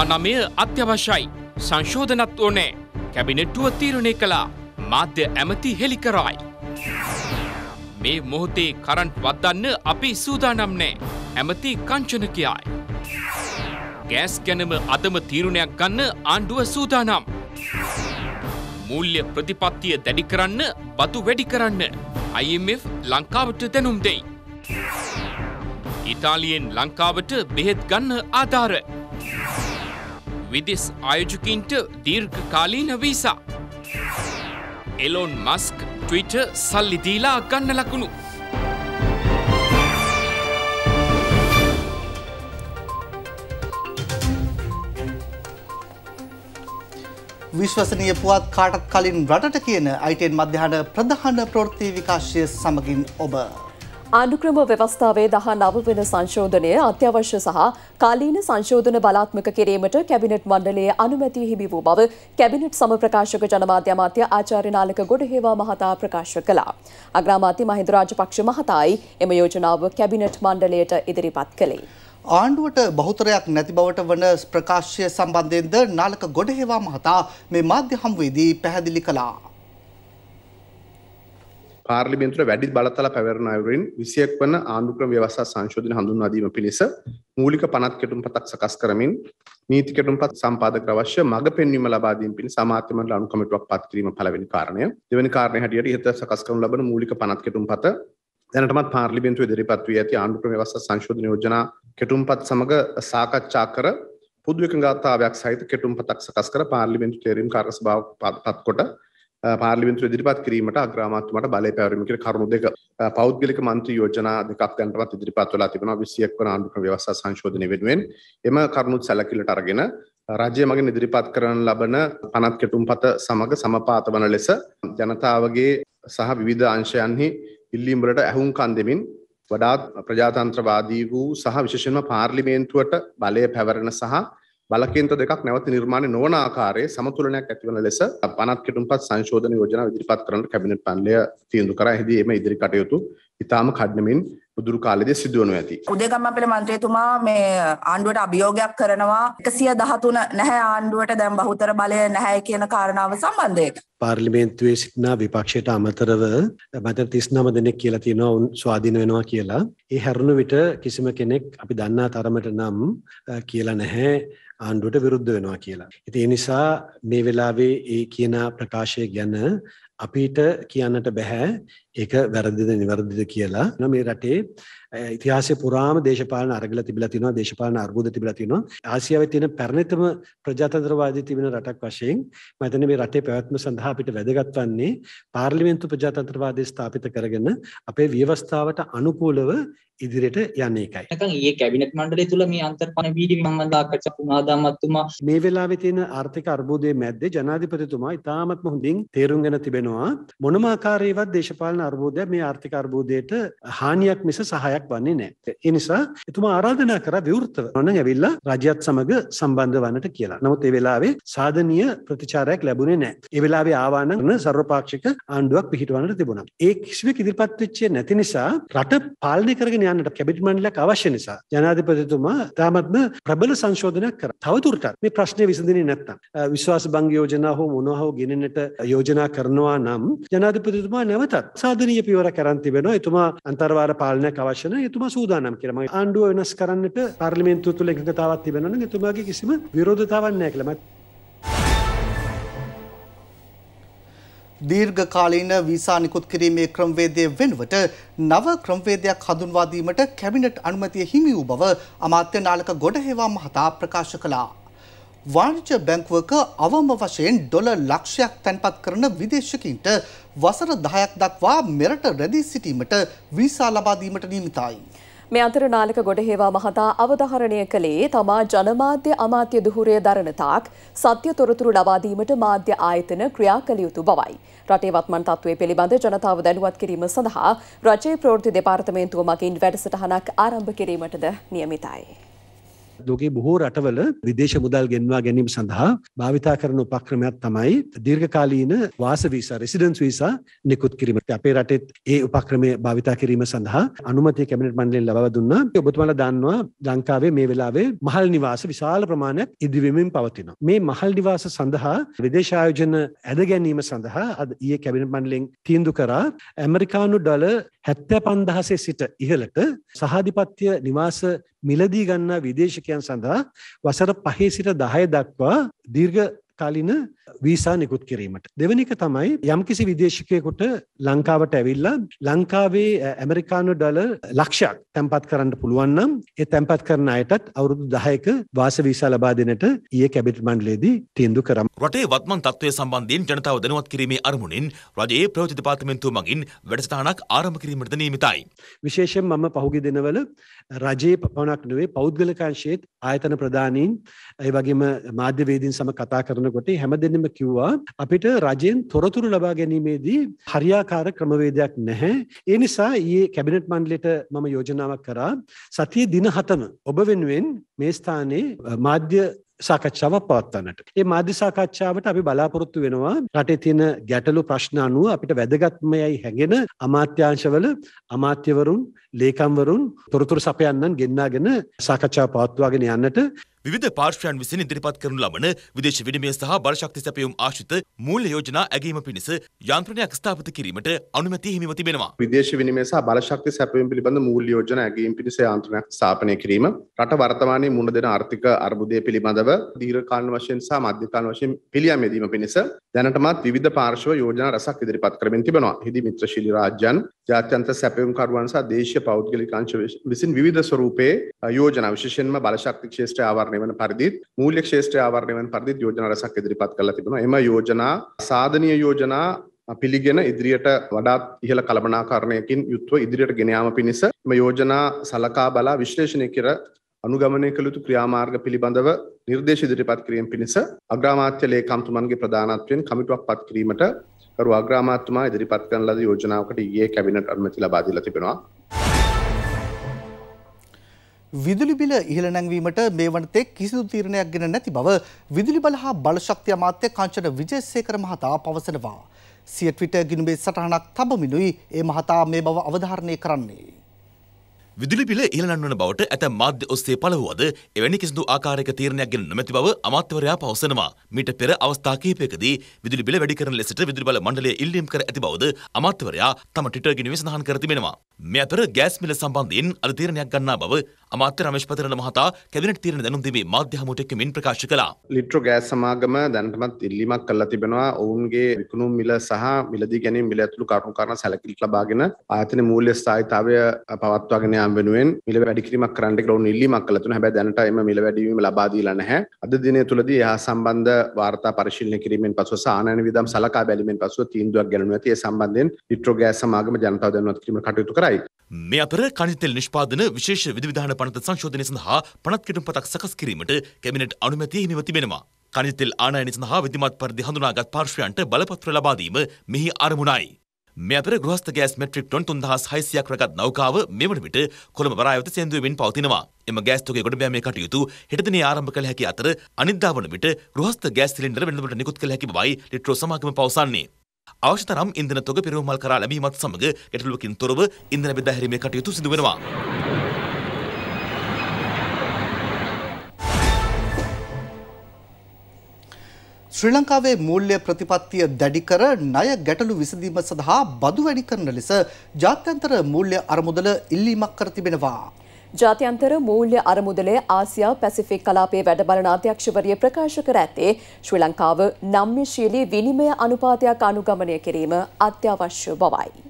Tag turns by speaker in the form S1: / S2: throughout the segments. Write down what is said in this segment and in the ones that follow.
S1: පනමය අත්‍යවශ්‍යයි සංශෝධනත් ඕනෑ කැබිනෙට්ටුව තීරණය කළා මාධ්‍ය ඇමති හෙළි කරයි. මේ මොහොතේ කරන්ට් වදන්න අපි සූදානම් නෑ ඇමති කංචන කියයි. ගෑස් ගැනම අදම තීරුණයක් ගන්න ආණ්ඩුව සූදානම්. මූල්්‍ය ප්‍රතිපත්තිය දැඩි කරන්න බතු වැඩි කරන්න IMF ලංකාවට දැනුම් දෙයි. ඉතාලියෙන් ලංකාවට බෙහෙත් ගන්න ආධාර විදෙස් අයෝජකින්ට දීර්ඝකාලීන වීසා. එලොන් මස්ක් ට්විට සල්ලිදීලා ගන්න ලකුණු.
S2: විශ්වසනය පුවත් කාටත් කලින් රටට කියන අයිටෙන් මධ්‍යහන ප්‍රධාන ප්‍රෘතිී විකාශය සමගින් ඔබ.
S3: ආණ්ඩුක්‍රම ව්‍යවස්ථාවේ දහ නව වෙන සංශෝධනය අත්‍යවශ්‍ය සහ කාලීන සංශෝධන බලාත්මක කිරීමට කැබිනට් මණ්ඩලයේ අනුමැතිය හිමි වූ බව කැබිනට් සමප්‍රකාශක ජනමාධ්‍ය අමාත්‍ය ආචාර්ය නාලක ගොඩහේවා මහතා ප්‍රකාශ කළා. අග්‍රාමාත්‍ය මහින්ද රාජපක්ෂ මහතායි එම යෝජනාව කැබිනට් මණ්ඩලයට ඉදිරිපත් කළේ.
S2: ආණ්ඩුවට බහුතරයක් නැති බවට වන ප්‍රකාශය සම්බන්ධයෙන්ද නාලක ගොඩහේවා මහතා මේ මාධ්‍ය හමුවේදී පැහැදිලි කළා.
S4: පාර්ලිමෙන්තුර වැඩි බලතල පැවරණ අයුරින් විසියක් වන ආණ්ඩුක්‍රම ව්‍යවස්ථා සංශෝධන හඳුන්වාදීම පිණිස මූලික පනත් කෙටුම් පතක් සකස් කරමින් නීති කෙටුම් පත් සම්පාදක අවශ්‍ය මඟ පෙන්වීම ලබාදීම පිණිස අමාත්‍යමණ්ඩල අනුකමිටුවක් පත් කිරීම පළවෙනි කාරණය. දෙවැනි කාරණය හැටියට ඉහත සකස් කරනු ලබන මූලික පනත් කෙටුම් පත දැනටමත් පාර්ලිමෙන්තුව ඉදිරිපත් වී ඇති ආණ්ඩුක්‍රම ව්‍යවස්ථා සංශෝධන යෝජනා කෙටුම් පත් සමග සාකච්ඡා කර පුදු එකඟතාවයක් සහිත කෙටුම් පතක් සකස් කර පාර්ලිමෙන්තු තේරීම් කාර්යසභාව පත්කොට පාර්ලිමින්තු ඉදිරිපත් කිරීමට අග්‍රාමාත්තුමට බලය පැවරීමකට කරුණු දෙක පෞද්ගලික මන්ත්‍රී යෝජනා දෙකක් දැනටමත් ඉදිරිපත් වෙලා තිබෙනවා 21 වන ආණ්ඩුක්‍රම ව්‍යවස්ථා සංශෝධනය වෙනුවෙන් එම කරුණුත් සැලකිල්ලට අරගෙන රජය මගින් ඉදිරිපත් කරන ලබන පනත් කෙටුම්පත සමග සමපාත වන ලෙස ජනතාවගේ සහ විවිධ අංශයන්හි ඉල්ලීම්වලට ඇහුම්කන් දෙමින් වඩාත් ප්‍රජාතන්ත්‍රවාදී වූ සහ විශේෂයෙන්ම පාර්ලිමේන්තුවට බලය පැවරෙන සහ බලකේන්ද්‍ර දෙකක් නැවත නිර්මාණය නොවන ආකාරයේ සමතුලනයක් ඇතිවන ලෙස 50ක් කෙටුම්පත් සංශෝධන යෝජනා ඉදිරිපත් කරන්න කැබිනට් පන්ලය තීන්දුව කරා. එහිදී එම ඉදිරි කටයුතු ඉතාම කඩනමින් උදුරු කාලෙද සිදුවනු ඇති.
S2: උදේගම්මපිල මන්ත්‍රීතුමා මේ ආණ්ඩුවට අභියෝගයක් කරනවා එකසිය දහතුන නැහැ ආණ්ඩුවට දැම් බහුතර
S3: බලය නැහැ කියන කාරණාව සම්බන්ධයෙන්.
S5: පාර්ලිමේන්තුවේ සිටිනා විපක්ෂයට අමතරව මත තිස්නම දෙනෙක් කියලා තියෙනවා උන් ස්වාධීන වෙනවා කියලා. ඒ හැරුණු විට කිසිම කෙනෙක් අපි දන්නා තරමට නම් කියලා නැහැ ආණ්ඩුවට විරුද්ධ වෙනවා කියලා. ඉතින් ඒ නිසා මේ වෙලාවේ ඒ කියන ප්‍රකාශය ගැන අපිට කියන්නට බැහැ ඒක වැරදිද නිවැරදිද කියලා. මේ රටේ ඉතිහාසය පුරාම දේශපාලන අරගල තිබිලා තිනවා දේශපාලන අර්බුද තිබිලා තිනවා ආසියාවේ තියෙන පැරණිතම ප්‍රජාතන්ත්‍රවාදී තිබෙන රටක් වශයෙන් මම හිතන්නේ මේ රටේ පැවැත්ම සඳහා අපිට වැදගත් වන්නේ පාර්ලිමේන්තු ප්‍රජාතන්ත්‍රවාදය ස්ථාපිත කරගෙන අපේ ව්‍යවස්ථාවට අනුකූලව ඉදිරියට යන්නේ එකයි. නැකන් ඊයේ කැබිනට් මණ්ඩලය තුල මේ අන්තර්පණ වීඩියෝ මම දාකච්ඡා පුනාදාමත්තුමා මේ වෙලාවේ තියෙන ආර්ථික අර්බුදයේ මැද්දේ ජනාධිපතිතුමා ඉතාමත්ම හොඳින් තේරුම්ගෙන තිබෙනවා මොනම ආකාරයකවත් දේශපාලන අර්බුදය මේ ආර්ථික අර්බුදයට හානියක් මිස සහායක් දෙයක් වන්නේ නැහැ. ඒ නිසා එතුමා ආරාධනා කරා විවෘතව නොන ඇවිල්ලා රජයත් සමග සම්බන්ධ වන්නට කියලා. නමුත් ඒ වෙලාවේ සාධනීය ප්‍රතිචාරයක් ලැබුණේ නැහැ. ඒ වෙලාවේ ආවානම් සර්වපාක්ෂික ආණ්ඩුවක් පිහිටවන්නට තිබුණා. ඒ කිසිවෙක ඉදිරිපත් වෙච්චේ නැති නිසා රට පාලනය කරගෙන යන්නට කැබිනට් මණ්ඩලයක් අවශ්‍ය නිසා ජනාධිපතිතුමා තාමත්ම ප්‍රබල සංශෝධනයක් කරා. තවදුරටත් මේ ප්‍රශ්නේ විසඳෙන්නේ නැත්තම් විශ්වාස භංග යෝජනා හෝ මොනවා හෝ ගෙනෙන්නට යෝජනා කරනවා නම් ජනාධිපතිතුමා නැවතත් සාධනීය පියවරක් කරන් තිබෙනවා. එතුමා අන්තර්වාර පාලනයක් අවශ්‍ය පවසන එතුමා සූදානම් කියරම ආණ්ඩුව වෙනස් කරන්නට පර්ලිමෙන්තු තුළ එකතාවත් තිබෙනන එතුමාගේ කිසිම විරෝධතාවන්නෑ කළමත් දීර්ඝකාලීන වීසා නිකුත් කිරීමේ
S2: ක්‍රමවේදය වෙනුවට නව ක්‍රමවේදයක් හඳුන්වාදීමට කැබිනට් අනුමතිය හිමි වූ බව අමාත්‍ය නාලක ගොඩහේවා මහතා ප්‍රකාශ කළා. වාණිජ්‍ය බැංකුවක අවම වශයෙන් ඩොලර් ලක්ෂයක් තැන්පත් කරන විදේශිකින්ට වසර 10ක් දක්වා මෙරට රැඳී සිටීමට වීසා ලබා දීමට නියමිතයි.
S3: මේ අතර නාලක ගොඩහේවා මහතා අවධාරණය කළේ තමා ජනමාධ්‍ය අමාත්‍ය දුහුරය දරන තාක් සත්‍ය තොරතුරු ලබා දීමට මාධ්‍ය ආයතන ක්‍රියා කළ යුතු බවයි. රටේ වත්මන් තත්ත්වය පිළිබඳ ජනතාව දැනුවත් කිරීම සඳහා රජයේ ප්‍රවෘත්ති දෙපාර්තමේන්තුව මගින් වැඩසටහනක් ආරම්භ කිරීමටද නියමිතයි.
S5: ලෝකේ බොහෝ රටවල විදේශ මුදල් ගෙන්වා ගැනීම සඳහා භාවිතා කරන උපක්‍රමයක් තමයි දීර්ඝකාලීන වාස වීසා රෙසිඩන්ස් වීසා නිකුත් කිරීම. අපේ රටෙත් ඒ උපක්‍රමය භාවිතා කිරීම සඳහා අනුමැතිය කැබිනට් මණ්ඩලයෙන් ලබා දුන්නා. ඔබතුමාලා දන්නවා ලංකාවේ මේ වෙලාවේ මහල් නිවාස විශාල ප්‍රමාණයක් ඉදිවෙමින් පවතිනවා. මේ මහල් නිවාස සඳහා විදේශ ආයෝජන ඇද ගැනීම සඳහා අද ඊයේ කැබිනට් මණ්ඩලයෙන් තීන්දුව කරා ඇමරිකානු ඩොලර් හැත්තෑ පන්දහසේ සිට ඉහළට සහධිපත්‍ය නිවාස මිලදී ගන්නා විදේශකයන් සඳහා වසර පහේ සිට දහය දක්වා දීර්ඝ කාලින වීසා නිකුත් කිරීමට. දෙවනික තමයි යම්කිසි විදේශිකයෙකුට ලංකාවට ඇවිල්ලා ලංකාවේ ඇමරිකානු ඩල ලක්ෂයක් තැන්පත් කරන්න පුළුවන්නම් ඒ තැන්පත් කරන අයටත් අවුරුදු දහයක වාස වීසා ලබා දෙනට ඒ කැබිට මණ්ඩලේදී තීන්දු කරම්.
S1: රටේ වත්මන් තත්ත්වය සම්බන්ධයෙන් ජනතාව දැනුවත් කිරීමේ අරමුණින් රජයේ ප්‍රවෘත්ති දෙපාර්තමේන්තුව මගින් වැඩසටහනක් ආරම්භ කිරීමට නියමිතයි.
S5: විශේෂයෙන් මම පහුගිය දිනවල රජයේ පමණක් නෙවෙයි පෞද්ගලික අංශයේත් ආයතන ප්‍රධානීන් ඒ වගේම මාධ්‍යවේදීන් සමග කතා කරනකොට හැම දෙන්නම කලින්ම කිව්වා අපිට රජයෙන් තොරතුරු ලබා ගැනීමේදී හරියාකාර ක්‍රමවේදයක් නැහැ. ඒ නිසා ඊයේ කැබිනට් මණ්ඩලයට මම යෝජනාවක් කරා සතිය දින 7ම ඔබ වෙනුවෙන් මේ ස්ථානයේ මාධ්‍ය සාකච්ඡාවක් පවත්වන්නට. ඒ මාධ්‍ය සාකච්ඡාවට අපි බලාපොරොත්තු වෙනවා රටේ තියෙන ගැටලු ප්‍රශ්න අනුව අපිට වැදගත්මයයි හැඟෙන අමාත්‍යාංශවල අමාත්‍යවරුන්, ලේකම්වරුන් තොරතුරු සපයන්නන් ගෙන්නාගෙන සාකච්ඡාව පවත්වාගෙන යන්නට
S1: විධ පාර්ශ්වයන් විසින් ඉදිරිපත් කරනු ලබන විදේශ විනිමය සහ බලශක්ති සැපයුම් ආශිත මූල්‍ය යෝජනා ඇගීම පිණිස යන්ත්‍රණයක් ස්ථාපිත කිරීමට අනුමැති හිමිව තිබෙනවා.
S4: විදේශ විනිමය සහ බලශක්ති සැපයුම් පිළිබඳ මූල්‍ය යෝජනා ඇගීම පිණිස යන්ත්‍රණයක් ස්ථාපනය කිරීම රට වර්තමානයේ මුහුණ දෙන ආර්ථික අර්බුදය පිළිබඳව දීර්ඝකාලීන වශයෙන් සහ මධ්‍යකාලීන වශයෙන් පිළියම් යෙදීම පිණිස දැනටමත් විවිධ පාර්ශ්ව යෝජනා රැසක් ඉදිරිපත් කරමින් තිබෙනවා. එහිදී මිත්‍රශීලී රාජ්‍යයන් ජාත්‍යන්තර සැපයුම් කරුවන් සහ දේශීය පෞද්ගලික අංශ විසින් විවිධ ස්වරූපයේ යෝජන විශෂෙන්ම බලශක්ති ක්ෂේත්‍ර ආවරණය වන පරිදිත් මූල්‍ය ක්ෂේත්‍ර ආවරණය වන පරිදිත් යෝජන රසක් ඉදිරිපත් කරලා තිබෙනවා. එම යෝජනා සාධනීය යෝජනා පිළිගෙන ඉදිරියට වඩාත් ඉහළ කළමනාකරණයකින් යුත්ව ඉදිරියට ගෙන යාම පිණිස මේ යෝජනා සලකා බලා විශ්ලේෂණය කර අනුගමනය කළ යුතු ක්‍රියාමාර්ග පිළිබඳව නිර්දේශ ඉදිරිපත් කිරීම පිණිස අග්‍රාමාත්‍ය ලේකම්තුමන්ගේ ප්‍රධානත්වයෙන් කමිටුවක් පත් කිරීමට කරු අග්‍රාමාත්තුමා ඉදිරිපත් කරන ලද යෝජනාවකට ඊයේ කැබිනට් අනුමැති ලබා දීලා තිබෙනවා.
S2: විදුලි බිල ඉහළ නැංවීමට මේ වනතේ කිසිදු තීරණයක් ගෙන නැති බව විදුලි බල හා බලශක්ති අමාත්‍ය කංචන විජේසේකර මහතා පවසනවා. සිය ට්විටර් ගිණුමේ සටහනක් තබමිනුයි ඒ මහතා මේ බව අවධාරණය කරන්නේ.
S1: විදුලි පිල ඉහළනන්වන බවට ඇතැම් මාධ්‍ය ඔස්සේ පළවුවද එවැනි කිසිදු ආකාරයක තීරණයක් ගෙන නොමැති බව අමාත්‍යවරයා පවසනවා. මීට පෙර අවස්ථා කිහිපයකදී විදුලි බිල වැඩි කරන ලෙසට විදුලි බල මණ්ඩලය ඉල්ලීම් කර ඇති බවද අමාත්‍යවරයා තම ට්විටර් ගිණුවේ සඳහන් කර තිබෙනවා. මේ අතර ගෑස් මිල සම්බන්ධයෙන් අද තීරණයක් ගන්නා බව අමාත්‍ය රමේෂ් පතරණ මහතා කැබිනට් තීරණ දැනුම් දීමේ මාධ්‍ය හමුවට එක්වමින් ප්‍රකාශ කළා.
S4: ලිට්‍රෝ ගෑස් සමාගම දැනටමත් ඉල්ලීමක් කරලා තිබෙනවා ඔවුන්ගේ විකුණුම් මිල සහ මිලදී ගැනීම් මිල ඇතුළු කරුණු කාරණා සැලකිලි ලබාගෙන ආයතන මූල්‍ය ස්ථායීතාවය පවත්වාගෙන යාම් වෙනුවෙන් මිල වැඩිකිරීමක් කරන්න කියලා ඔවුන් ඉල්ලීමක් කළා තුන හැබැයි දැනට එම මිල වැඩිවීම ලබා දීලා නැහැ අද දිනය තුලදී එහා සම්බන්ධ වාර්තා පරිශීලනය කිරීමෙන් පසුව සානන විදම් සලකා බැලීමෙන් පසුව තීන්දුවක් ගැනීම ඇති ඒ සම්බන්ධයෙන් පිට්‍රෝගෑස් සමාගම ජනතාව දැනුවත් කිරීම කටයුතු කරයි
S1: මේ අතර කනිතෙල් නිෂ්පාදන විශේෂ විධවිධාන පනත සංශෝධනය සඳහා පනත් කෙටුම්පතක් සකස් කිරීමට කැමිනට් අනුමැතිය හිමිව තිබෙනවා. කනිතෙල් ආනයනි සඳහා විධිමත් පරිදි හඳුනාගත් පාර්ශ්වයන්ට බලපත්‍ර ලබාදීම මෙහි අරමුණයි. මේ අතර ගෘහස්ත ගෑස් මෙට්‍රික් ටොන් 3600ක් රැගත් නෞකාව මෙවන විට කොළඹ වරායවත සේන්දුවෙන් පවතිනවා. එම ගෑස් තොගේ ගොඩබෑමේ කටයුතු හෙට දිනේ ආරම්භ කළ හැකි අතර අනිද්දා වන විට ගෘහස්ත ගෑස් සිලින්ඩර වෙනදට නිකුත් කළ හැකි බවයි ලිට්‍රෝ සමාගම පවසන්නේ. අවශ්‍ය තරම් ඉන්ධන තොග පෙරවමල් කරා ලැබීමත් සමග ගැටලුවකින් තොරව ඉන්ධන බෙදා හැරීමේ කටයුතු සිදු වෙනවා.
S2: ශ්‍රී ලංකාවේ මූල්‍ය ප්‍රතිපත්තිය දැඩි කර ණය ගැටලු විසඳීම සඳහා බදු වැඩි කරන ලෙස ජාත්‍යන්තර මූල්‍ය අරමුදල ඉල්ලීමක් කර තිබෙනවා.
S3: ජාත්‍යන්තර මූල්‍ය අරමුදලේ ආසියා පැසිෆික් කලාපයේ වැඩබලන අධ්‍යක්ෂවරිය ප්‍රකාශ කර ඇත්තේ ශ්‍රී ලංකාව නම්‍යශීලී විනිමය අනුපාතයක් අනුගමනය කිරීම අත්‍යවශ්‍ය බවයි.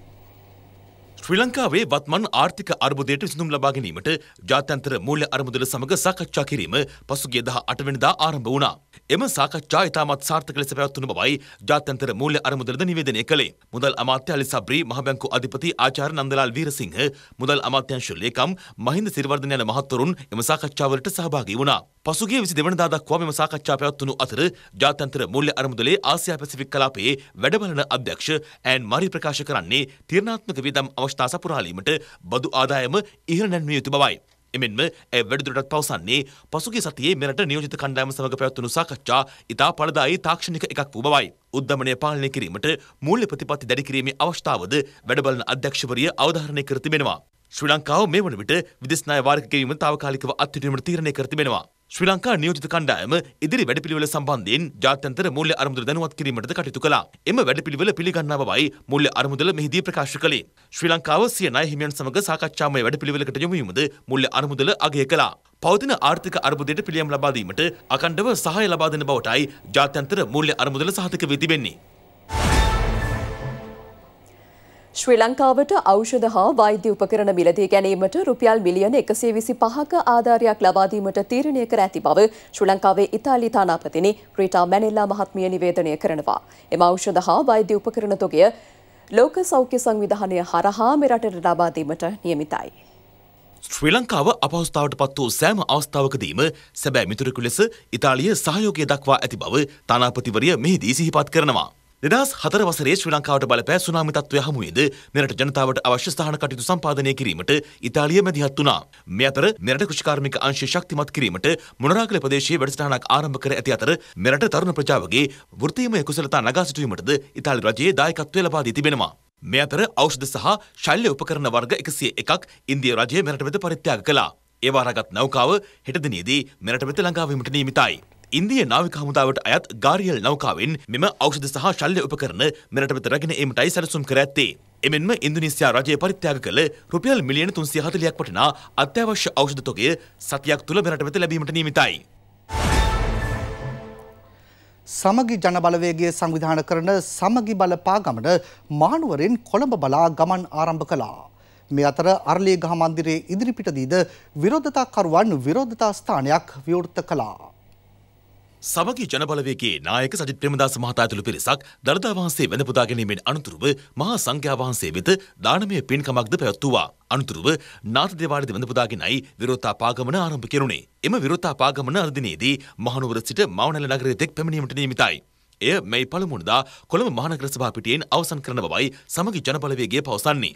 S1: ශ්‍රී ලංකාවේ වත්මන් ආර්ථික අර්බුදයට විසඳුම් ලබා ගැනීමට ජාත්‍යන්තර මූල්‍ය අරමුදල සමග සාකච්ඡා කිරීම පසුගිය දහ අටවෙනිදා ආරම්භ වුණා. එම සාකච්ඡා ඉතාමත් සාර්ථක ලෙස පැවැත්වුණු බවයි ජාත්‍යන්තර මූල්‍ය අරමුදලද නිවේදනය කළේ. මුදල් අමාත්‍ය අලි සබ්‍රි මහ බැංකු අධිපති ආචාර්ය නන්දලාල් වීරසිංහ මුදල් අමාත්‍යංශ ලේකම් මහින්ද සිරිවර්ධන යන මහත්වරුන් එම සාකච්ඡාවලට සහභාගී වුණා. පසුගිය විසි දෙවනදා දක්වා මෙම සාකච්ඡා පැවැත්වුණු අතර ජාත්‍යන්තර මූල්‍ය අරමුදලේ ආසියා පැසිෆික් කලාපයේ වැඩබලන අධ්‍යක්ෂ ඇන් මරි ප්‍රකාශ කරන්නේ තීරණාත්මක වියදම් අවශ්‍ය අවශ්‍යතා සපුරාලීමට බදු ආදායම ඉහළ නැන්විය යුතු බවයි. එමෙන්ම ඇ වැඩදුරටත් පවසන්නේ පසුගේ සතියේ මෙරට නියෝජිත කණ්ඩායම සමඟ පැවැත්වුණු සාකච්ඡා ඉතා පලදායි තාක්ෂණික එකක් වූ බවයි. උද්ධමනය පාලනය කිරීමට මූල්‍ය ප්‍රතිපත්ති දැඩි කිරීමේ අවස්ථාවද වැඩබලන අධ්‍යක්ෂවරිය අවධාරණය කර තිබෙනවා. ශ්‍රී ලංකාව මේ වන විට විදේශ ණය වාරික කිරීම తాවකාලිකව අත්විඳීමට තීරණය කර තිබෙනවා. ශ්‍රී ලංකා නියෝජිත කණ්ඩායම ඉදිරි වැඩපිළිවෙල සම්බන්ධයෙන් ජාත්‍යන්තර මූල්‍ය අරමුදල දැනුවත් කිරීමටද කටයුතු කළා. එම වැඩපිළිවෙල පිළිගන්නා බවයි මූල්‍ය අරමුදල මෙහිදී ප්‍රකාශ කළේ. ශ්‍රී ලංකාව සිය ණය හිමියන් සමග සාකච්ඡාමය වැඩපිළිවෙලකට යොමු වීමද මූල්‍ය අරමුදල අගය කළා. පවතින ආර්ථික අර්බුදයට පිළියම් ලබා දීමට අකණ්ඩව සහාය ලබා දෙන බවටයි ජාත්‍යන්තර මූල්‍ය අරමුදල සහතික වී තිබෙන්නේ.
S3: ශ්‍රී ලංකාවට ඖෂධ හා වෛද්‍ය උපකරණ මිලදී ගැනීමට රුපියල් මිලියන 125ක ආධාරයක් ලබා දීමට තීරණය කර ඇති බව ශ්‍රී ලංකාවේ ඉතාලි තානාපතිනි රීටා මැනෙල්ලා මහත්මිය නිවේදනය කරනවා. එම ඖෂධ හා වෛද්‍ය උපකරණ තොගය ලෝක සෞඛ්‍ය සංවිධානය හරහා මෙරටට ලබා දීමට නියමිතයි.
S1: ශ්‍රී ලංකාව අපහසුතාවට පත් වූ සෑම අවස්ථාවකදීම සැබෑ මිතුරෙකු ලෙස ඉතාලිය සහයෝගය දක්වා ඇති බව තානාපතිවරිය මෙහිදී සිහිපත් කරනවා. දෙදස් හතර වසරේ ශ්‍රී ලංකාවට බලපෑ සුනාමි තත්ත්වය හමුවේද මෙරට ජනතාවට අවශ්‍ය ස්ථාන කටයුතු සම්පාදනය කිරීමට ඉතාලිය මැදිහත් වුණා. මේ අතර මෙරට කෘෂිකාර්මික අංශය ශක්තිමත් කිරීමට මොනරාගල ප්‍රදේශයේ වැඩසටහනක් ආරම්භ කර ඇති අතර මෙරට තරුණ ප්‍රජාවගේ වෘත්තීමය කුසලතා නගා සිටුවීමටද ඉතාලි රජයේ දායකත්වය ලබා දී තිබෙනවා. මේ අතර ඖෂධ සහ ශල්‍ය උපකරණ වර්ග 101ක් ඉන්දිය රජය මෙරට වෙත පරිත්‍යාග කළා. ඒවා රගත් නෞකාව හෙට දිනේදී මෙරට වෙත ළඟා වීමට නියමිතයි. ඉන්දිය නාවික හමුදාවට අයත් ගාරියල් නෞකාවෙන් මෙම ඖෂධ සහ ශල්‍ය උපකරණ මෙරට වෙත රැගෙන ඒමටයි සැලසුම් කර ඇත්තේ. එමෙන්ම ඉන්දුනීසියා රජය පරිත්‍යාග කළ රුපියල් මිලියන 340ක් වටිනා අත්‍යවශ්‍ය ඖෂධ තොගය සතියක් තුළ මෙරට වෙත ලැබීමට නියමිතයි.
S2: සමගි ජනබලවේගය සංවිධාන කරන සමගි බලපා ගමන මානුවරෙන් කොළඹ බලා ගමන් ආරම්භ කළා. මේ අතර අරලියගහ මන්දිරයේ ඉදිරිපිටදීද විරෝධතාකරුවන් විරෝධතා ස්ථානයක් විවෘත කළා.
S1: සමගී ජනබලවේගේ නායක සජිත් ප්‍රේමදාස මහතා ඇතුළු පිරිසක් දළදා වහන්සේ වැඳපුදා ගැනීමෙන් අනුතුරුව මහා සංඝයා වහන්සේ වෙත දානමය පින්කමක්ද පැවැත්වුවා. අනුතුරුව නාථ දේවාලයේදී වැඳපුදාගෙනයි විරෝධතා පාගමන ආරම්භ කෙරුණේ. එම විරෝධතා පාගමන අද දිනේදී මහනුවර සිට මවණැල්ල නගරය දෙක් පැමිණීමට නියමිතයි. එය මේ පළමුවදා කොළඹ මහනගර සභා පිටියෙන් අවසන් කරන බවයි සමගී ජනබලවේගය පවසන්නේ.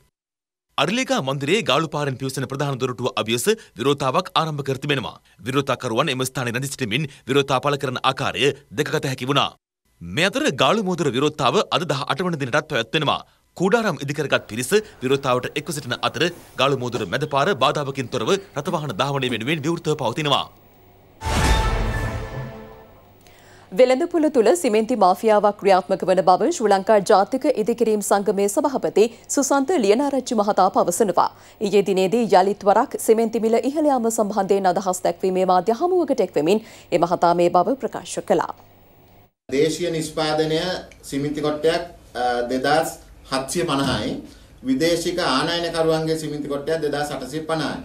S1: අර්ලිකා මන්දිරේ ගාලු පාරෙන් පිවිසෙන ප්‍රධාන දොරටුව අභියස විරෝධතාවක් ආරම්භ කර තිබෙනවා. විරෝධතාකරුවන් එම ස්ථානයේ රැඳී සිටමින් විරෝධතා පළ කරන ආකාරය දැකගත හැකි වුණා. මේ අතර ගාලු මෝදර විරෝධතාව අද 18 වන දිනටත් පැවැත්වෙනවා. කූඩාරම් ඉදිකරගත් පිරිස විරෝධතාවට එක්ව සිටින අතර ගාලු මෝදර මැදපාර බාධාවකින් තොරව රථවාහන ධාවනය වෙනුවෙන් විවෘතව පවතිනවා.
S3: වෙළඳපුළ තුළ සිමෙන්ති මාෆියාවක් ක්‍රියාත්මක වන බව ශ්‍රී ලංකා ජාතික ඉදිකිරීම් සංගමේ සභාපති සුසන්ත ලියනාරච්චි මහතා පවසනවා. ඊයේ දිනේදී යලිත් වරක් සිමෙන්ති මිල ඉහළ යාම සම්බන්ධයෙන් අදහස් දැක්වීමේ මාධ්‍ය හමුවකට එක්වෙමින් ඒ මහතා මේ බව ප්‍රකාශ කළා.
S6: දේශීය නිෂ්පාදනය සිමෙන්ති කොටයක් 2750යි විදේශික ආනයනකරුවන්ගේ සිමෙන්ති කොටයක් 2850යි.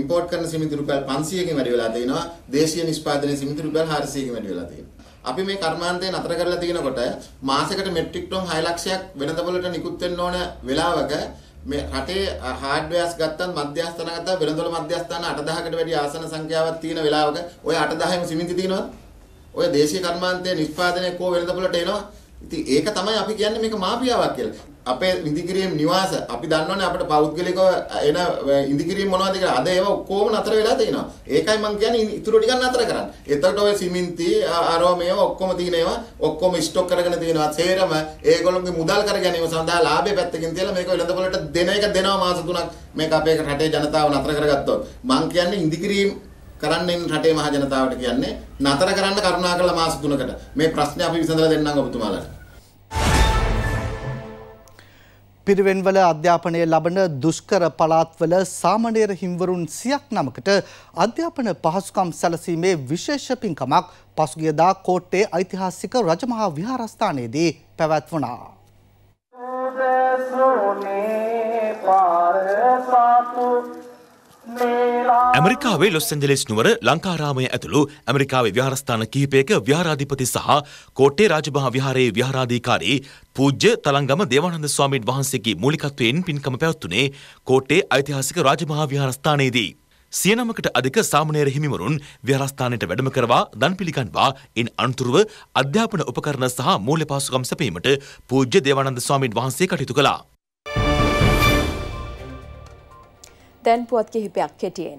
S6: ඉම්පෝට් කරන සිමෙන්ති රුපියල් 500කින් වැඩි වෙලා තිනවා. දේශීය නිෂ්පාදනයේ සිමෙන්ති රුපියල් 400කින් වැඩි වෙලා තිනවා. අපි මේ කර්මාන්තය නතර කරලා තිනකොට මාසෙකට මෙට්‍රික් ටොන් 6 ලක්ෂයක් වෙළඳ පොළට නිකුත් වෙන්න ඕන වෙලාවක මේ රටේ හાર્ඩ්වෙයාර්ස් ගත්තත් මධ්‍යස්ථාන ගත්තා වෙළඳපොළ මධ්‍යස්ථාන 8000කට වැඩි ආසන සංඛ්‍යාවක් තියෙන වෙලාවක ওই 8000ම සිමින්ති තියෙනවද? ඔය දේශීය කර්මාන්තයේ නිෂ්පාදනය කෝ වෙළඳපොළට එනවා? ඉතින් ඒක තමයි අපි කියන්නේ මේක මාපියාවක් කියලා. අපේ ඉඳිකිරීම නිවාස අපි දන්නවනේ අපිට පෞද්ගලිකව එන ඉඳිකිරීම මොනවද කියලා. අද ඒව ඔක්කොම නතර වෙලා තිනවා. ඒකයි මම කියන්නේ ඉතුරු ටිකක් නතර කරන්න. එතකොට ඔය සිමෙන්ති අරව මේව ඔක්කොම තියෙන ඒවා ඔක්කොම ස්ටොක් කරගෙන තියෙනවා. සේරම ඒගොල්ලෝගේ මුදල් කර ගැනීම සඳහා ලාභේ පැත්තකින් තියලා මේක වෙළඳපොළට දෙන එක දෙනවා මාස තුනක්. මේක අපේ රටේ ජනතාව නතර කරගත්තොත්. මම කියන්නේ ඉඳිකිරීම කරන්නෙන් රටේ මහ ජනතාවට කියන්නේ නතර කරන්න කරුණාකරලා මාස 3කට මේ ප්‍රශ්නේ අපි විසඳලා දෙන්නම් ඔබතුමාලට.
S2: පිරිවෙන්වල අධ්‍යාපනය ලබන දුෂ්කර පළාත්වල සාමණේර හිම්වරුන් සියක් නමකට අධ්‍යාපන පහසුකම් සැලසීමේ විශේෂ පින්කමක් පසුගියදා කෝට්ටේ ඓතිහාසික රජමහා විහාරස්ථානයේදී පැවැත්වුණා. සෝනේ
S1: පාර සාතු ඇමරිකාවේ ලොස් ඇන්ජලෙස් නුවර ලංකාරාමය ඇතුළු ඇමරිකාවේ විහාරස්ථාන කිහිපයක විහාරාධිපති සහ කෝට්ටේ රාජභා විහාරයේ විහාරාධිකාරී පූජ්‍ය තලංගම දේවානන්ද ස්වාමීන් වහන්සේගේ මූලිකත්වයෙන් පින්කම පැවැත්වුණේ කෝට්ටේ ඓතිහාසික රාජභා විහාරස්ථානයේදී. සියනමකට අධික සාමනේර හිමිවරුන් විහාරස්ථානයට වැඩම කරවා දන් පිළිගන්වා එන් අනතුරුව අධ්‍යාපන උපකරණ සහ මූල්‍ය පාසුකම් සැපීමට පූජ්‍ය දේවානන්ද ස්වාමීන් වහන්සේ කටයුතු කළා.
S3: තැන්පුවත් කිහිපයක් කෙටියෙන්.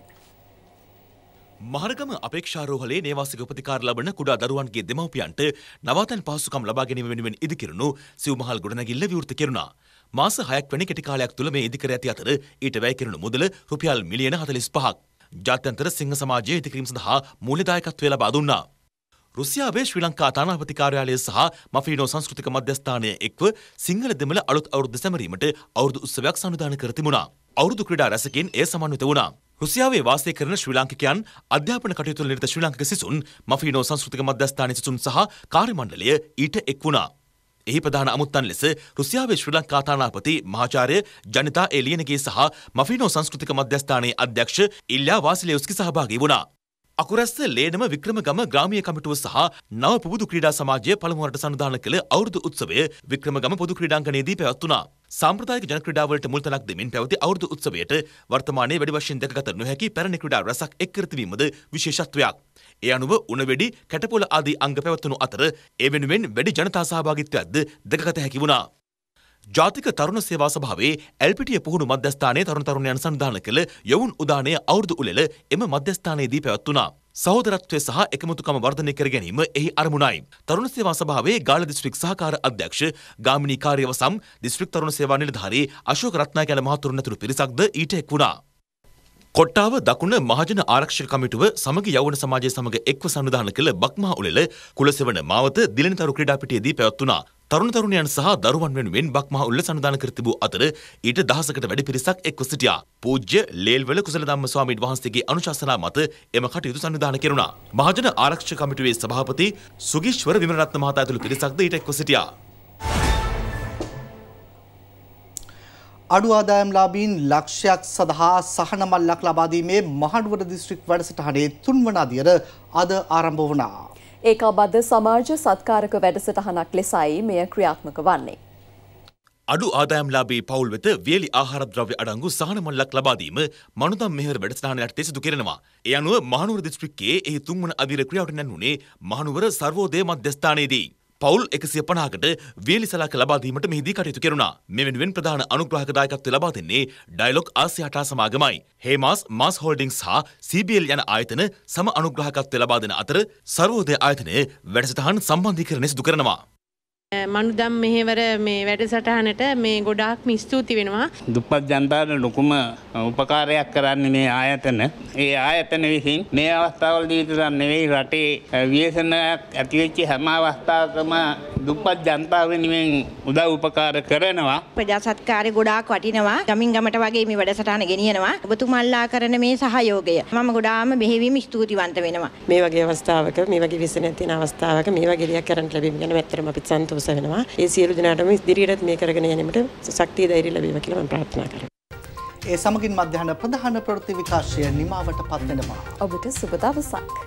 S1: මහරගම අපේක්ෂාරෝහලේ නේවාසික උපතිකාර ලබන කුඩා දරුවන්ගේ දෙමව්පියන්ට නවාතැන් පහසුකම් ලබා ගැනීම වෙනුවෙන් ඉදිකරනු සිව්මහල් ගොඩනැගිල්ල විවෘත කෙරුණා. මාස 6ක් වැනි කෙටි කාලයක් තුළ මේ ඉදිකර ඇති අතර ඊට වැය කෙරුණු මුදල රුපියල් මිලියන 45ක්. ජාත්‍යන්තර සිංහ සමාජයේ ඉදිකිරීම සඳහා මූල්‍ය දායකත්වය ලබා දුන්නා. රුසියාවේ ශ්‍රී ලංකා තානාපති කාර්යාලය සහ මෆීනෝ සංස්කෘතික මධ්‍යස්ථානය එක්ව සිංහල දෙමළ අලුත් අවුරුද්ද සැමරීමට අවුරුදු උත්සවයක් සංවිධානය කර තිබුණා. අවුරුදු ක්‍රීඩා රැසකින් එය සමන්විත වුණා. රුසියාවේ වාසය කරන ශ්‍රී ලාංකිකයන් අධ්‍යාපන කටයුතුවල නිරත ශ්‍රී ලාංකික සිසුන් මෆීනෝ සංස්කෘතික මධ්‍යස්ථානයේ සිසුන් සහ කාර්යමණ්ඩලය ඊට එක් වුණා. එහි ප්‍රධාන අමුත්තන් ලෙස රුසියාවේ ශ්‍රී ලංකා තානාපති මහාචාර්ය ජනිතා එලියනගේ සහ මෆීනෝ සංස්කෘතික මධ්‍යස්ථානයේ අධ්‍යක්ෂ ඉල්ලා වාසිලෙව්ස්කි සහභාගී වුණා. අකුරැස්ස ලේනම වික්‍රමගම ග්‍රාමීය කමිටුව සහ නව පුබුදු ක්‍රීඩා සමාජය පළමුවරට සඳහන් කළ අවුරුදු උත්සවය වික්‍රමගම පොදු ක්‍රීඩාංගණයේදී පැවැත්වුණා. සාම්ප්‍රදායික ජන ක්‍රීඩාවලට මුල් තැනක් දෙමින් පැවති අවුරුදු උත්සවයට වර්තමානයේ වැඩි වශයෙන් දැකගත නොහැකි පැරණි ක්‍රීඩා රැසක් එක්කර තිබීමද විශේෂත්වයක්. ඒ අනුව උණවැඩි, කැටපොළ ආදී අංග පැවැත්වුණු අතර ඒ වෙනුවෙන් වැඩි ජනතා සහභාගීත්වයක්ද දැකගත හැකි වුණා. ජාතික තරුණ සේවා සභාවේ ඇල්පිටිය පුහුණු මධ්‍යස්ථානයේ තරුණ තරුණයන් සන්ධාන කළ යොවුන් උදානය අවුරුදු උළෙල එම මධ්‍යස්ථානයේදී පැවැත්වුණා. සහෝදරත්වය සහ එකමුතුකම වර්ධනය කර ගැනීම එහි අරමුණයි. තරුණ සේවා සභාවේ ගාල දිස්ත්‍රික් සහකාර අධ්‍යක්ෂ ගාමිණී කාර්යවසම් දිස්ත්‍රික් තරුණ සේවා නිලධාරී අශෝක රත්නායක යන මහතුරුන් ඇතුළු පිරිසක්ද ඊට එක් වුණා. කොට්ටාව දකුණ මහජන ආරක්ෂක කමිටුව සමග යවන සමාජය සමඟ එක්ව සඳධාන කළ බක්මහ උළෙල කුලසෙවන මාවත දිලනිතරු ක්‍රඩාපිටියදී පැවත්වනා තරුණ තරුණයන් සහ දරුවන් වෙනුවෙන් බක්මහ උල්ල සඳධාන කර තිබූ අතර ඊට දහසකට වැඩි පිරිසක් එක්ව සිටියා. පූජ්‍ය ලේල්වල කුසලධම්ම ස්වාමීන් වහන්සේගේ අනුශාසනා මත එම කටයුතු සඳධාන කෙරුණා. මහජන ආරක්ෂක කමිටුවේ සභාපති සුගීශ්වර විමරත්න මහතා ඇතුළු පිරිසක්ද ඊට එක්ව සිටියා.
S2: අඩු ආදායම්ලාභීන් ලක්ෂයක් සඳහා සහනමල්ලක් ලබාදීමේ මහනුවර දිස්ත්‍රික් වැඩසටහනේ තුන්වන අදියර අද ආරම්භ වුණා.
S3: ඒකාබද්ධ සමාජ සත්කාරක වැඩසටහනක් ලෙසයි මෙය ක්‍රියාත්මක වන්නේ.
S1: අඩු ආදායම්ලාබේ පවුල් වෙත වියලි ආහාරද්‍රව්‍ය අඩංගු සහනමල්ලක් ලබාදීම මනුදම් මෙහෙර වැඩසටහන යටතේ සිදු කෙරෙනවා. ඒ අනුව මහනුවර දිස්ත්‍රික්කයේ එහි තුන්වන අදියර ක්‍රියාවට නැන්වුණේ මහනුවර සර්වෝදය මධ්‍යස්ථානයේදී. පවුල් එකසිය පනාකට වියලිසලාක ලබාදීමට මෙහිදී කටයුතු කෙරුණා. මෙවෙනුවෙන් ප්‍රධාන අනුග්‍රහක දායකත්වය ලබා දෙන්නේ ඩයලොග් ආසියාටා සමාගමයි. හේමාස් මාස් හෝල්ඩින්ග්ස් හා CBL යන ආයතන සම අනුග්‍රහකත්වය ලබා දෙන අතර සර්වෝදය ආයතනය වැඩසටහන් සම්බන්ධීකරණය සිදු කරනවා.
S5: මනුදම් මෙහෙවර මේ වැඩසටහනට මේ ගොඩාක්ම ස්තුති වෙනවා.
S4: දුප්පත් ජනතාවට ලොකුම උපකාරයක් කරන්නේ මේ ආයතන. ඒ ආයතන විසින් මේ අවස්ථාවල දීතරන් නෙවෙයි රටේ ව්‍යසනයක් ඇතිවෙච්ච හැම අවස්ථාවකම දුප්පත් ජනතාව වෙනුවෙන් උදව් උපකාර කරනවා.
S6: ප්‍රජා සත්කාරේ ගොඩාක් වටිනවා. ගමින් ගමට වගේ මේ වැඩසටහන ගෙනියනවා. ඔබතුමල්ලා කරන මේ සහයෝගය මම ගොඩාම බෙහෙවින් ස්තුතිවන්ත වෙනවා. මේ වගේ අවස්ථාවක මේ වගේ ව්‍යසනයක් තියෙන අවස්ථාවක මේ වගේ දෙයක් කරන්න ලැබීම ගැන ඇත්තටම අපිත් සතුටු සුවස වෙනවා. ඒ සියලු දෙනාටම ඉදිරියටත් මේ කරගෙන යෑමට ශක්තිය ධෛර්යය ලැබේවා කියලා මම ප්‍රාර්ථනා
S2: කරනවා. ඒ සමගින් මධ්‍යහන ප්‍රධාන ප්‍රවෘත්ති විකාශය නිමාවට පත්වෙනවා. ඔබට
S3: සුබ දවසක්.